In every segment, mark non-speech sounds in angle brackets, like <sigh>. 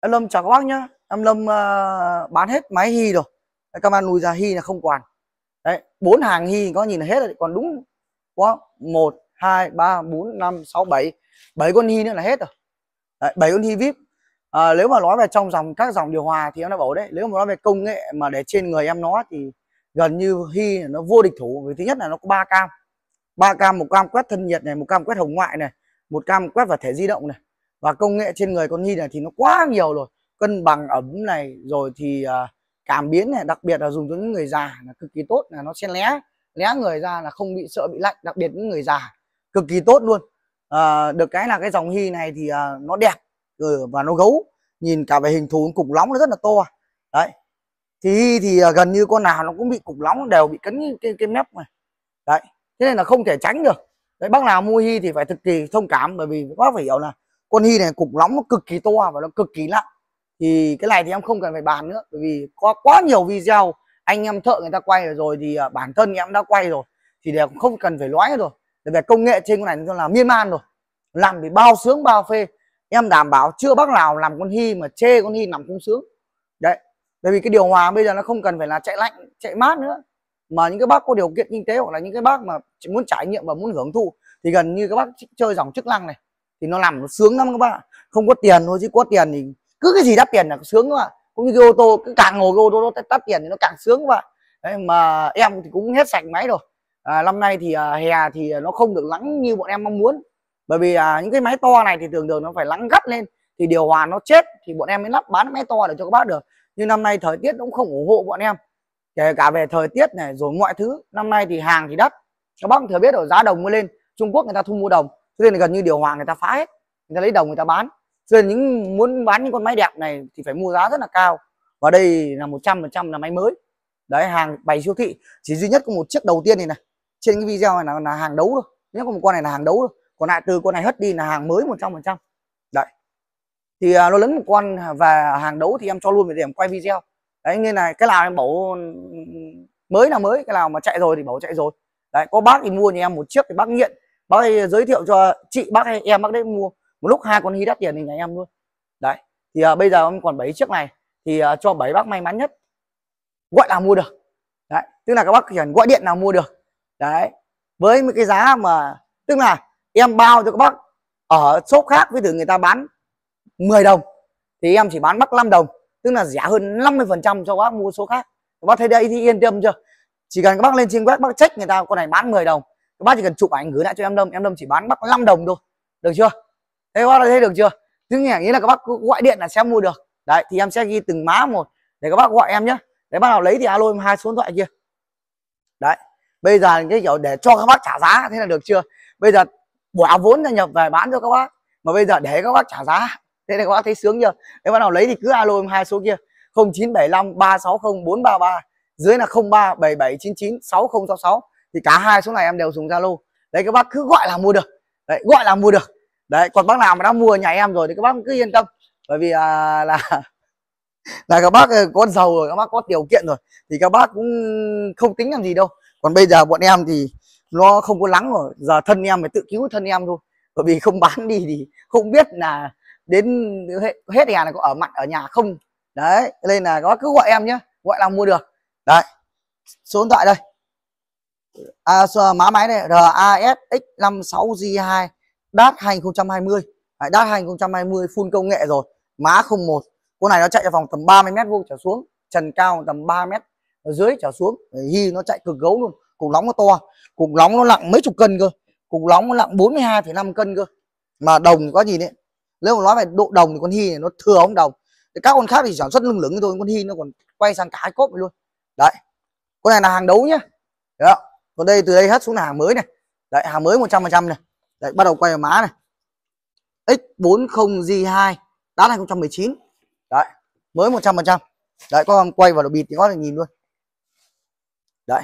Em Lâm chào các bác nhá Em Lâm uh, bán hết máy hi rồi đấy, Các bạn lùi ra hi là không quản Đấy, bốn hàng hi có nhìn là hết rồi Còn đúng quá một, hai, ba, bốn, năm, sáu, bảy, bảy con hi nữa là hết rồi đấy, 7 con hi VIP à, Nếu mà nói về trong dòng các dòng điều hòa thì em đã bảo đấy Nếu mà nói về công nghệ mà để trên người em nó thì gần như hi nó vô địch thủ Vì thứ nhất là nó có ba cam ba cam, một cam quét thân nhiệt này, một cam quét hồng ngoại này một cam quét vào thẻ di động này và công nghệ trên người con hi này thì nó quá nhiều rồi cân bằng ấm này rồi thì uh, cảm biến này đặc biệt là dùng cho những người già là cực kỳ tốt là nó sẽ lé lé người ra là không bị sợ bị lạnh đặc biệt những người già cực kỳ tốt luôn à, được cái là cái dòng hi này thì à, nó đẹp ừ, và nó gấu nhìn cả về hình thù cục lóng nó rất là to đấy thì hy thì à, gần như con nào nó cũng bị cục lóng đều bị cấn cái, cái mép này đấy thế nên là không thể tránh được đấy bác nào mua hi thì phải thực kỳ thông cảm bởi vì bác phải hiểu là con hy này cục nóng nó cực kỳ to và nó cực kỳ nặng thì cái này thì em không cần phải bàn nữa bởi vì có quá nhiều video anh em thợ người ta quay rồi thì à, bản thân em đã quay rồi thì đều không cần phải nói rồi để về công nghệ trên con này nó là miên man rồi làm thì bao sướng bao phê em đảm bảo chưa bác nào làm con hy mà chê con hy nằm không sướng đấy bởi vì cái điều hòa bây giờ nó không cần phải là chạy lạnh chạy mát nữa mà những cái bác có điều kiện kinh tế hoặc là những cái bác mà muốn trải nghiệm và muốn hưởng thụ thì gần như các bác chơi dòng chức năng này thì nó làm nó sướng lắm các bạn không có tiền thôi chứ có tiền thì cứ cái gì đắt tiền là sướng các bạn cũng như cái ô tô cứ càng ngồi cái ô tô nó đắt tiền thì nó càng sướng các bạn Đấy, mà em thì cũng hết sạch máy rồi à, năm nay thì à, hè thì nó không được lắng như bọn em mong muốn bởi vì à, những cái máy to này thì thường thường nó phải lắng gắt lên thì điều hòa nó chết thì bọn em mới lắp bán máy to để cho các bác được nhưng năm nay thời tiết cũng không ủng hộ bọn em kể cả về thời tiết này rồi mọi thứ năm nay thì hàng thì đắt các bác thừa biết ở giá đồng mới lên trung quốc người ta thu mua đồng cho nên gần như điều hòa người ta phá hết người ta lấy đồng người ta bán cho nên những muốn bán những con máy đẹp này thì phải mua giá rất là cao và đây là 100% là máy mới đấy hàng bày siêu thị chỉ duy nhất có một chiếc đầu tiên này này trên cái video này là, là hàng đấu thôi nếu có một con này là hàng đấu thôi còn lại từ con này hất đi là hàng mới 100% đấy thì à, nó lớn một con và hàng đấu thì em cho luôn về điểm quay video đấy nên là cái nào em bảo ừ, ừ, ừ, mới là mới cái nào mà chạy rồi thì bảo chạy rồi đấy có bác thì mua nhà em một chiếc thì bác nghiện bác ấy giới thiệu cho chị bác hay em bác đấy mua một lúc hai con hí đắt tiền thì nhà em luôn đấy thì à, bây giờ em còn bảy chiếc này thì à, cho bảy bác may mắn nhất gọi là mua được đấy tức là các bác chỉ cần gọi điện nào mua được đấy với một cái giá mà tức là em bao cho các bác ở shop khác với thử người ta bán 10 đồng thì em chỉ bán bác 5 đồng tức là rẻ hơn 50 phần trăm cho các bác mua số khác các bác thấy đây thì yên tâm chưa chỉ cần các bác lên trên web bác check người ta con này bán 10 đồng các bác chỉ cần chụp ảnh gửi lại cho em Lâm em Lâm chỉ bán bác 5 đồng thôi được chưa thế bác thấy được chưa thứ nghĩa nghĩa là các bác gọi điện là sẽ mua được đấy thì em sẽ ghi từng má một để các bác gọi em nhé để bác nào lấy thì alo em hai số điện thoại kia đấy bây giờ cái kiểu để cho các bác trả giá thế là được chưa bây giờ bỏ vốn ra nhập về bán cho các bác mà bây giờ để các bác trả giá thế này các bác thấy sướng chưa nếu bác nào lấy thì cứ alo em hai số kia 0975 360 433 dưới là ba bảy bảy chín 03 sáu sáu thì cả hai số này em đều dùng zalo đấy các bác cứ gọi là mua được đấy gọi là mua được đấy còn bác nào mà đã mua nhà em rồi thì các bác cứ yên tâm bởi vì à, là <laughs> là các bác ờ, có giàu rồi các bác có điều kiện rồi thì các bác cũng không tính làm gì đâu còn bây giờ bọn em thì nó không có lắng rồi giờ thân em phải tự cứu thân em thôi bởi vì không bán đi thì không biết là đến hết hè này có ở mặt ở nhà không đấy nên là các bác cứ gọi em nhé gọi là mua được đấy số điện thoại đây à, mã máy này RAS X56G2 DAT 2020 Đấy, DAT 2020 full công nghệ rồi mã 01 con này nó chạy vào vòng tầm 30 mét vuông trở xuống trần cao tầm 3 mét dưới trở xuống hi nó chạy cực gấu luôn cục nóng nó to cục nóng nó nặng mấy chục cân cơ cục nóng nó nặng 42,5 cân cơ mà đồng có gì đấy nếu mà nói về độ đồng thì con hi này nó thừa ông đồng thì các con khác thì sản xuất lung lửng thôi con hi nó còn quay sang cái cốt luôn đấy con này là hàng đấu nhá đó còn đây từ đây hết xuống là hàng mới này đấy hàng mới 100% này đấy bắt đầu quay vào mã này X40G2 đá 2019 đấy mới 100% đấy con quay vào đầu bịt thì có thể nhìn luôn đấy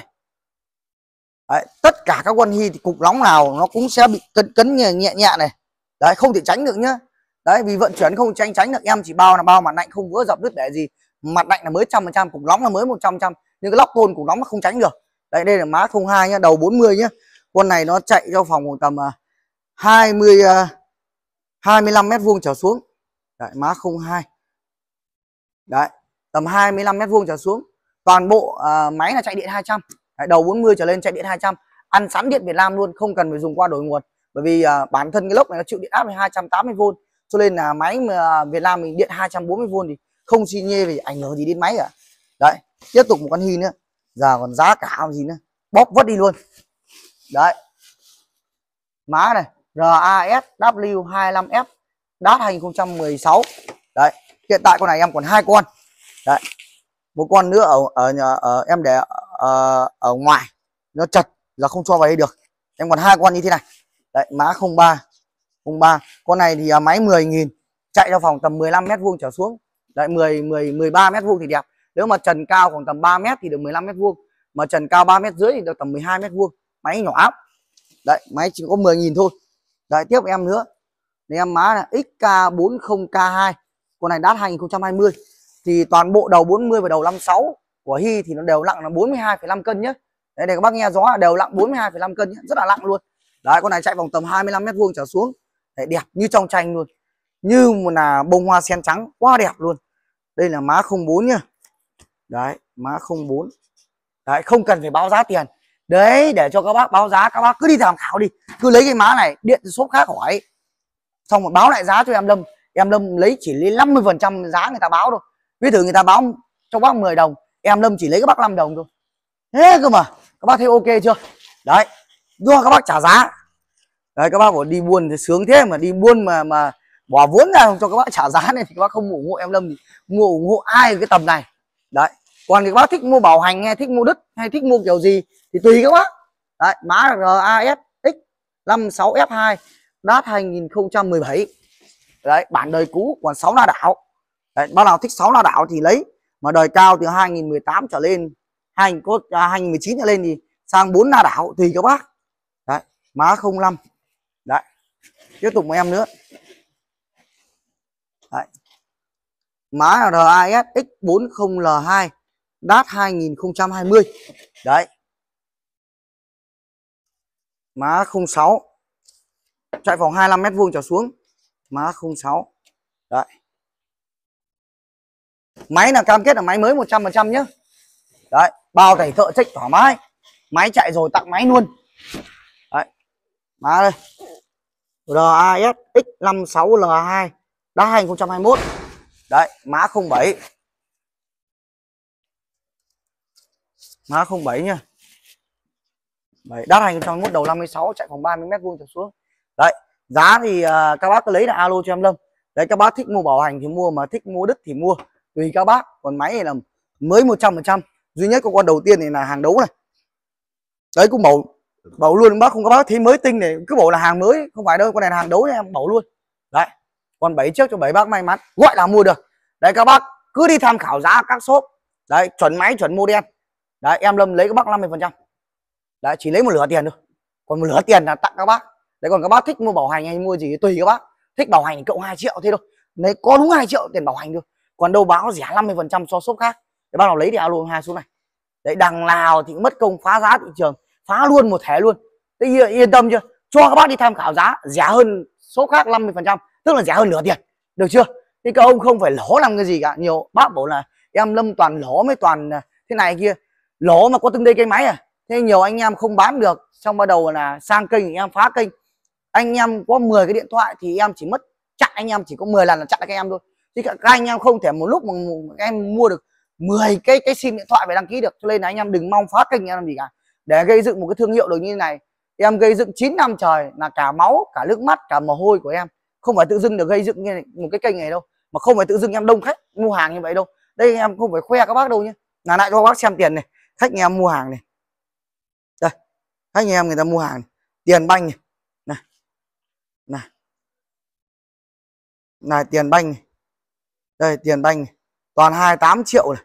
Đấy, tất cả các quân hy thì cục nóng nào nó cũng sẽ bị cấn cấn nhẹ nhẹ, này đấy không thể tránh được nhá đấy vì vận chuyển không tránh tránh được em chỉ bao là bao mặt lạnh không vỡ dập đứt để gì mặt lạnh là mới trăm phần trăm cục nóng là mới một trăm trăm nhưng cái lóc tôn cục nóng nó không tránh được đấy đây là mã 02 nhá đầu 40 nhá con này nó chạy trong phòng khoảng tầm 20 à, 25 à, mét vuông trở xuống đấy, má 02 đấy tầm 25 mét vuông trở xuống toàn bộ à, máy là chạy điện 200 đấy, đầu 40 trở lên chạy điện 200 ăn sẵn điện Việt Nam luôn không cần phải dùng qua đổi nguồn bởi vì à, bản thân cái lốc này nó chịu điện áp là 280V cho nên là máy mà Việt Nam mình điện 240V thì không xin nhê vì ảnh hưởng gì đến máy cả đấy tiếp tục một con hy nữa giờ còn giá cả làm gì nữa bóp vứt đi luôn đấy mã này RASW25F đát 2016 đấy hiện tại con này em còn hai con đấy một con nữa ở ở, ở, ở em để ở, ờ, ở ngoài nó chật là không cho vào đây được em còn hai con như thế này đấy mã 03 03 con này thì à, máy 10.000 chạy ra phòng tầm 15 mét vuông trở xuống đấy 10 10 13 mét vuông thì đẹp nếu mà trần cao khoảng tầm 3 mét thì được 15 mét vuông mà trần cao 3 mét rưỡi thì được tầm 12 mét vuông máy nhỏ áp đấy máy chỉ có 10.000 thôi đấy tiếp em nữa để em má là XK40K2 con này đắt 2020 thì toàn bộ đầu 40 và đầu 56 của Hy thì nó đều nặng là 42,5 cân nhé đấy để các bác nghe gió đều nặng 42,5 cân nhé. rất là nặng luôn đấy con này chạy vòng tầm 25 mét vuông trở xuống đấy, đẹp như trong tranh luôn như là bông hoa sen trắng quá đẹp luôn đây là má 04 nhá đấy mã 04 đấy không cần phải báo giá tiền đấy để cho các bác báo giá các bác cứ đi tham khảo đi cứ lấy cái mã này điện số khác hỏi xong rồi báo lại giá cho em lâm em lâm lấy chỉ lấy 50 phần trăm giá người ta báo thôi ví thử người ta báo cho bác 10 đồng em lâm chỉ lấy các bác 5 đồng thôi thế cơ mà các bác thấy ok chưa đấy do các bác trả giá đấy các bác bảo đi buôn thì sướng thế mà đi buôn mà mà bỏ vốn ra không cho các bác trả giá này thì các bác không ủng hộ em lâm thì ủng hộ, ủng hộ ai cái tầm này đấy còn các bác thích mua bảo hành hay thích mua đứt hay thích mua kiểu gì thì tùy các bác đấy mã RAS X56F2 DAT 2017 đấy bản đời cũ còn 6 la đảo đấy, bác nào thích 6 la đảo thì lấy mà đời cao từ 2018 trở lên 2019 à, trở lên thì sang 4 la đảo tùy các bác đấy má 05 đấy tiếp tục một em nữa đấy mã RAS X40L2 DAT 2020 đấy má 06 chạy vòng 25 mét vuông trở xuống má 06 đấy máy là cam kết là máy mới 100% nhé đấy bao thầy thợ trách thoải mái máy chạy rồi tặng máy luôn đấy má đây RAS X56L2 đã 2021 đấy mã 07 mã 07 nha đấy, đắt 2021 đầu 56 chạy phòng 30 mét vuông trở xuống đấy giá thì uh, các bác cứ lấy là alo cho em Lâm đấy các bác thích mua bảo hành thì mua mà thích mua đứt thì mua tùy các bác còn máy này là mới 100% duy nhất có con đầu tiên này là hàng đấu này đấy cũng bảo bảo luôn bác không có bác thấy mới tinh này cứ bảo là hàng mới không phải đâu con này là hàng đấu này em bảo luôn đấy còn bảy chiếc cho bảy bác may mắn gọi là mua được đấy các bác cứ đi tham khảo giá các shop đấy chuẩn máy chuẩn mua đen đấy em lâm lấy các bác 50 phần trăm đấy chỉ lấy một nửa tiền thôi còn một nửa tiền là tặng các bác đấy còn các bác thích mua bảo hành hay mua gì tùy các bác thích bảo hành thì cộng 2 triệu thế thôi đấy có đúng 2 triệu tiền bảo hành thôi còn đâu báo rẻ 50 phần trăm so shop khác để bác nào lấy thì alo hai số này đấy đằng nào thì mất công phá giá thị trường phá luôn một thẻ luôn đấy, yên tâm chưa cho các bác đi tham khảo giá rẻ hơn số khác 50 phần trăm tức là rẻ hơn nửa tiền được chưa thế các ông không phải lỗ làm cái gì cả nhiều bác bảo là em lâm toàn lỗ mới toàn à, thế này kia lỗ mà có từng đây cái máy à thế nhiều anh em không bán được xong bắt đầu là sang kênh em phá kênh anh em có 10 cái điện thoại thì em chỉ mất chặn anh em chỉ có 10 lần là chặn các em thôi chứ các anh em không thể một lúc mà em mua được 10 cái cái sim điện thoại về đăng ký được cho nên là anh em đừng mong phá kênh em làm gì cả để gây dựng một cái thương hiệu được như này em gây dựng 9 năm trời là cả máu cả nước mắt cả mồ hôi của em không phải tự dưng được gây dựng một cái kênh này đâu mà không phải tự dưng em đông khách mua hàng như vậy đâu đây em không phải khoe các bác đâu nhé là lại cho các bác xem tiền này khách nhà em mua hàng này đây khách nhà em người ta mua hàng này. tiền banh này này này này tiền banh này. đây tiền banh này. toàn 28 triệu này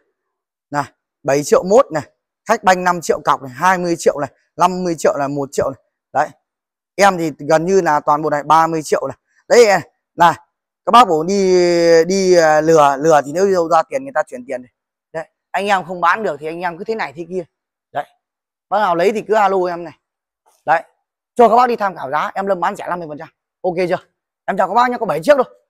này 7 triệu mốt này khách banh 5 triệu cọc này 20 triệu này 50 triệu là 1 triệu này đấy em thì gần như là toàn bộ này 30 triệu này đấy là các bác muốn đi đi à, lừa lừa thì nếu đâu ra tiền người ta chuyển tiền đấy anh em không bán được thì anh em cứ thế này thế kia đấy bác nào lấy thì cứ alo em này đấy cho các bác đi tham khảo giá em lâm bán rẻ 50 phần trăm ok chưa em chào các bác nhé có 7 chiếc thôi